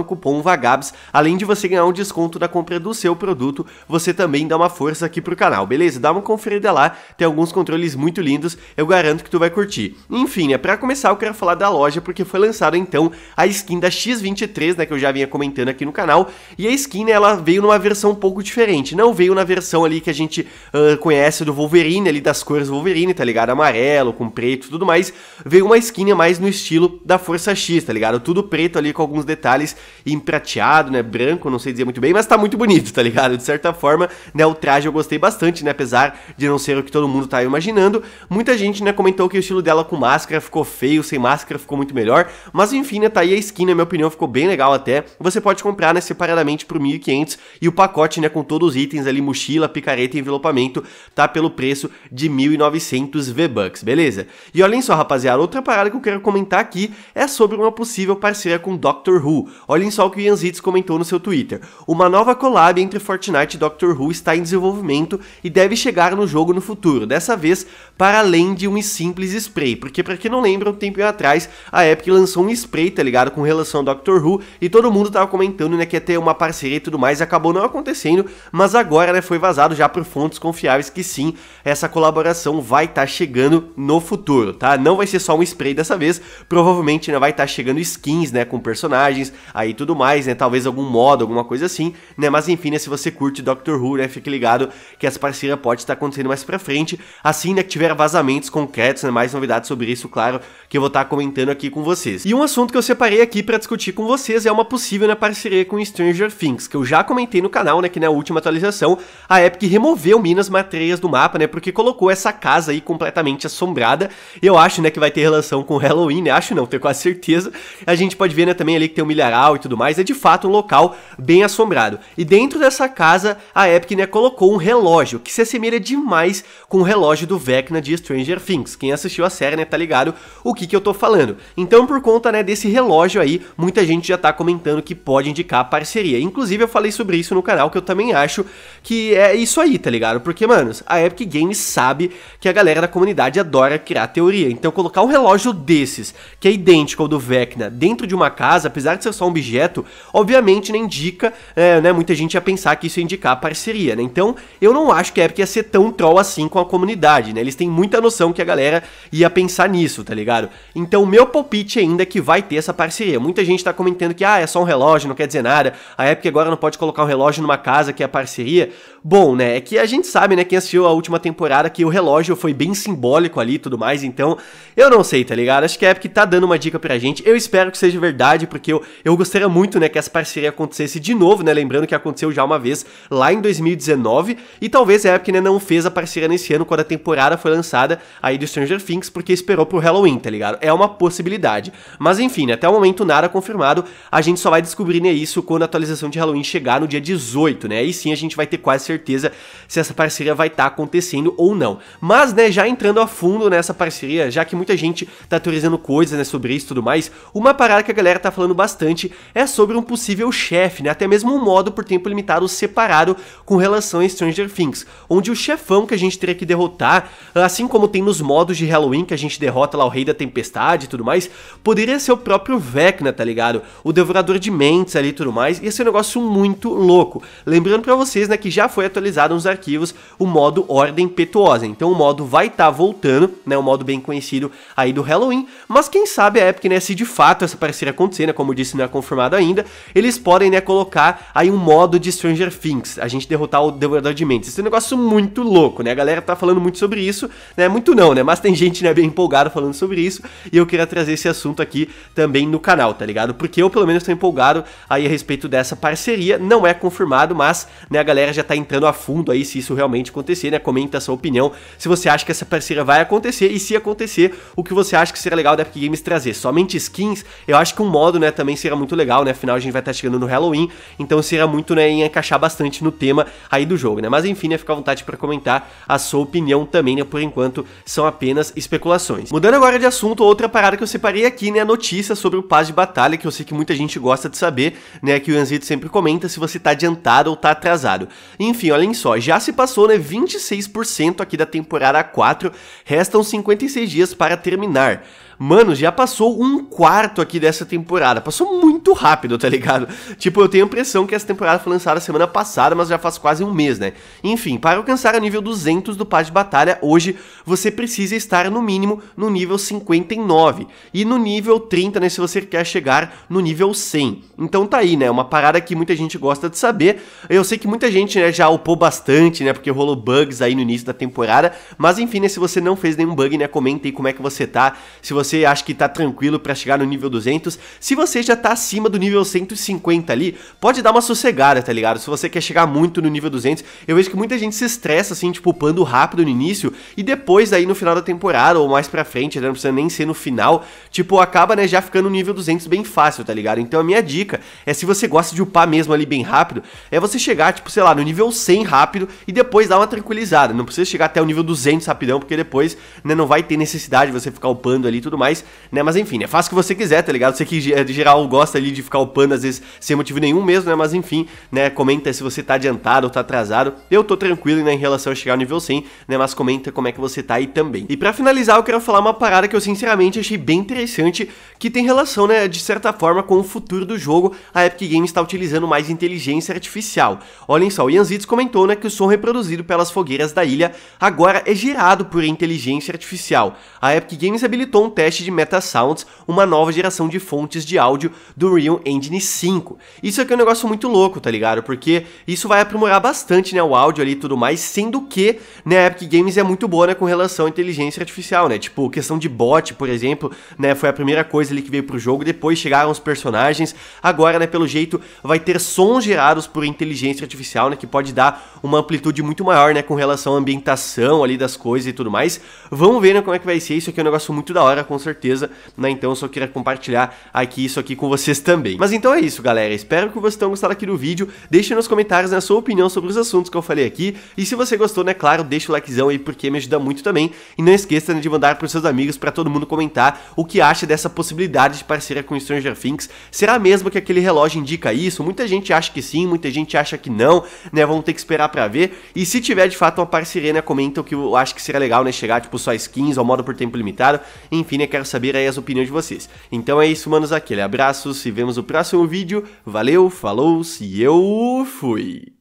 o cupom VAGABS. Além de você ganhar um desconto da compra do seu produto, você também dá uma força aqui pro canal, beleza? Dá uma conferida lá, tem alguns controles muito lindos, eu garanto que tu vai curtir. Enfim, né, pra começar eu quero falar da loja, porque foi lançada então a skin da X23, né, que eu já vinha comentando aqui no canal, e a skin, né, ela veio numa versão um pouco diferente, não veio na versão ali que a gente uh, conhece do Wolverine, ali das cores Wolverine, tá ligado? Amarelo, com preto e tudo mais, veio uma skin mais no estilo da Força X, tá ligado? Tudo preto ali com alguns detalhes emprateado, né? Branco, não sei dizer muito bem, mas tá muito bonito, tá ligado? De certa forma, né? O traje eu gostei bastante, né? Apesar de não ser o que todo mundo tá imaginando. Muita gente, né? Comentou que o estilo dela com máscara ficou feio, sem máscara ficou muito melhor. Mas enfim, né? Tá aí a skin, na minha opinião, ficou bem legal até. Você pode comprar, né? Separadamente por 1.500 e o pacote, né? Com todos os itens ali, mochila, picareta e envelopamento, tá pelo preço de 1.900 V-Bucks, beleza? E olhem só, rapaziada, outra parada que eu quero comentar aqui é sobre uma possível parceria com Doctor Who. Olha Olhem só o que o Yanzitz comentou no seu Twitter. Uma nova collab entre Fortnite e Doctor Who está em desenvolvimento e deve chegar no jogo no futuro, dessa vez para além de um simples spray, porque para quem não lembra, um tempo atrás a Epic lançou um spray, tá ligado, com relação ao Doctor Who e todo mundo tava comentando, né, que ia ter uma parceria e tudo mais, e acabou não acontecendo, mas agora, né, foi vazado já por fontes confiáveis que sim, essa colaboração vai estar tá chegando no futuro, tá? Não vai ser só um spray dessa vez, provavelmente né, vai estar tá chegando skins, né, com personagens, aí e tudo mais, né? Talvez algum modo, alguma coisa assim, né? Mas enfim, né? Se você curte Doctor Who, né? Fique ligado que essa parceria pode estar acontecendo mais pra frente. Assim, né? Que tiver vazamentos concretos, né? Mais novidades sobre isso, claro, que eu vou estar comentando aqui com vocês. E um assunto que eu separei aqui para discutir com vocês é uma possível né, parceria com Stranger Things, que eu já comentei no canal, né? Que na última atualização, a Epic removeu Minas Matreias do mapa, né? Porque colocou essa casa aí completamente assombrada. Eu acho, né? Que vai ter relação com Halloween, né? Acho não, tenho quase certeza. A gente pode ver, né? Também ali que tem o milharal tudo mais, é de fato um local bem assombrado. E dentro dessa casa, a Epic né, colocou um relógio que se assemelha demais com o relógio do Vecna de Stranger Things. Quem assistiu a série, né, tá ligado o que que eu tô falando. Então, por conta, né, desse relógio aí, muita gente já tá comentando que pode indicar parceria. Inclusive, eu falei sobre isso no canal, que eu também acho que é isso aí, tá ligado? Porque, mano, a Epic Games sabe que a galera da comunidade adora criar teoria. Então, colocar um relógio desses, que é idêntico ao do Vecna, dentro de uma casa, apesar de ser só um bichinho objeto, obviamente, nem né, indica, é, né, muita gente ia pensar que isso ia indicar parceria, né? Então, eu não acho que a Epic ia ser tão troll assim com a comunidade, né? Eles têm muita noção que a galera ia pensar nisso, tá ligado? Então, meu palpite ainda é que vai ter essa parceria. Muita gente tá comentando que, ah, é só um relógio, não quer dizer nada, a Epic agora não pode colocar um relógio numa casa que é parceria. Bom, né, é que a gente sabe, né, quem assistiu a última temporada, que o relógio foi bem simbólico ali e tudo mais, então, eu não sei, tá ligado? Acho que a Epic tá dando uma dica pra gente, eu espero que seja verdade, porque eu, eu gostaria gostaria muito, né, que essa parceria acontecesse de novo, né, lembrando que aconteceu já uma vez lá em 2019, e talvez a Epic, né, não fez a parceria nesse ano quando a temporada foi lançada aí de Stranger Things, porque esperou pro Halloween, tá ligado? É uma possibilidade. Mas enfim, né, até o momento nada confirmado, a gente só vai descobrir, né, isso quando a atualização de Halloween chegar no dia 18, né, aí sim a gente vai ter quase certeza se essa parceria vai estar tá acontecendo ou não. Mas, né, já entrando a fundo nessa parceria, já que muita gente tá teorizando coisas, né, sobre isso e tudo mais, uma parada que a galera tá falando bastante é sobre um possível chefe, né? até mesmo um modo por tempo limitado separado com relação a Stranger Things, onde o chefão que a gente teria que derrotar, assim como tem nos modos de Halloween que a gente derrota lá o Rei da Tempestade e tudo mais, poderia ser o próprio Vecna, tá ligado? O Devorador de Mentes ali e tudo mais, ia ser um negócio muito louco. Lembrando para vocês, né, que já foi atualizado nos arquivos o modo Ordem Petuosa, então o modo vai estar tá voltando, né, um modo bem conhecido aí do Halloween, mas quem sabe a época, né, se de fato essa parceria acontecer, né, como eu disse na conferência confirmado ainda, eles podem, né, colocar aí um modo de Stranger Things, a gente derrotar o Devorador de Mentes. Isso é um negócio muito louco, né? A galera tá falando muito sobre isso, né? Muito não, né? Mas tem gente, né, bem empolgada falando sobre isso, e eu queria trazer esse assunto aqui também no canal, tá ligado? Porque eu, pelo menos, tô empolgado aí a respeito dessa parceria, não é confirmado, mas, né, a galera já tá entrando a fundo aí se isso realmente acontecer, né? Comenta a sua opinião se você acha que essa parceria vai acontecer, e se acontecer, o que você acha que seria legal da Epic Games trazer? Somente skins? Eu acho que um modo, né, também seria muito legal legal, né? Afinal, a gente vai estar tá chegando no Halloween, então seria muito, né, em encaixar bastante no tema aí do jogo, né? Mas enfim, né, fica à vontade para comentar a sua opinião também, né? Por enquanto, são apenas especulações. Mudando agora de assunto, outra parada que eu separei aqui, né, é a notícia sobre o Paz de Batalha, que eu sei que muita gente gosta de saber, né, que o Anzito sempre comenta se você tá adiantado ou tá atrasado. Enfim, olhem só, já se passou, né, 26% aqui da temporada 4, restam 56 dias para terminar. Mano, já passou um quarto aqui dessa temporada. Passou muito rápido, tá ligado? Tipo, eu tenho a impressão que essa temporada foi lançada semana passada, mas já faz quase um mês, né? Enfim, para alcançar o nível 200 do Pass de Batalha, hoje você precisa estar no mínimo no nível 59. E no nível 30, né, se você quer chegar no nível 100. Então tá aí, né? Uma parada que muita gente gosta de saber. Eu sei que muita gente né, já upou bastante, né? Porque rolou bugs aí no início da temporada. Mas enfim, né, se você não fez nenhum bug, né? Comenta aí como é que você tá. Se você você acha que tá tranquilo para chegar no nível 200, se você já tá acima do nível 150 ali, pode dar uma sossegada, tá ligado? Se você quer chegar muito no nível 200, eu vejo que muita gente se estressa assim, tipo, upando rápido no início e depois aí no final da temporada ou mais pra frente, né, não precisa nem ser no final, tipo, acaba, né, já ficando no nível 200 bem fácil, tá ligado? Então a minha dica é se você gosta de upar mesmo ali bem rápido, é você chegar, tipo, sei lá, no nível 100 rápido e depois dar uma tranquilizada, não precisa chegar até o nível 200 rapidão, porque depois, né, não vai ter necessidade de você ficar upando ali tudo mais, né? Mas enfim, né? fácil o que você quiser, tá ligado? Você que de geral gosta ali de ficar upando, às vezes, sem motivo nenhum mesmo, né? Mas enfim, né? Comenta se você tá adiantado ou tá atrasado. Eu tô tranquilo, né, em relação a chegar ao nível 100, né? Mas comenta como é que você tá aí também. E para finalizar, eu quero falar uma parada que eu sinceramente achei bem interessante, que tem relação, né, de certa forma, com o futuro do jogo. A Epic Games está utilizando mais inteligência artificial. Olhem só, o Yanzitz comentou, né, que o som reproduzido pelas fogueiras da ilha agora é gerado por inteligência artificial. A Epic Games habilitou um teste teste de Sounds, uma nova geração de fontes de áudio do Real Engine 5. Isso aqui é um negócio muito louco, tá ligado? Porque isso vai aprimorar bastante, né, o áudio ali e tudo mais, sendo que, né, a Epic Games é muito boa, né, com relação à inteligência artificial, né? Tipo, questão de bot, por exemplo, né, foi a primeira coisa ali que veio pro jogo, depois chegaram os personagens, agora, né, pelo jeito, vai ter sons gerados por inteligência artificial, né, que pode dar uma amplitude muito maior, né, com relação à ambientação ali das coisas e tudo mais. Vamos ver, né, como é que vai ser, isso aqui é um negócio muito da hora, com certeza, né? Então eu só queria compartilhar aqui isso aqui com vocês também. Mas então é isso, galera. Espero que vocês tenham gostado aqui do vídeo. Deixe nos comentários né, a sua opinião sobre os assuntos que eu falei aqui. E se você gostou, né, claro, deixa o likezão aí porque me ajuda muito também. E não esqueça né, de mandar para os seus amigos para todo mundo comentar o que acha dessa possibilidade de parceria com Stranger Things. Será mesmo que aquele relógio indica isso? Muita gente acha que sim, muita gente acha que não, né? Vamos ter que esperar para ver. E se tiver de fato uma parceria, né, comenta o que eu acho que seria legal, né, chegar tipo só skins ou modo por tempo limitado. Enfim, né, quero saber aí as opiniões de vocês. Então é isso, manos, aquele abraço, se vemos no próximo vídeo, valeu, falou, se eu fui!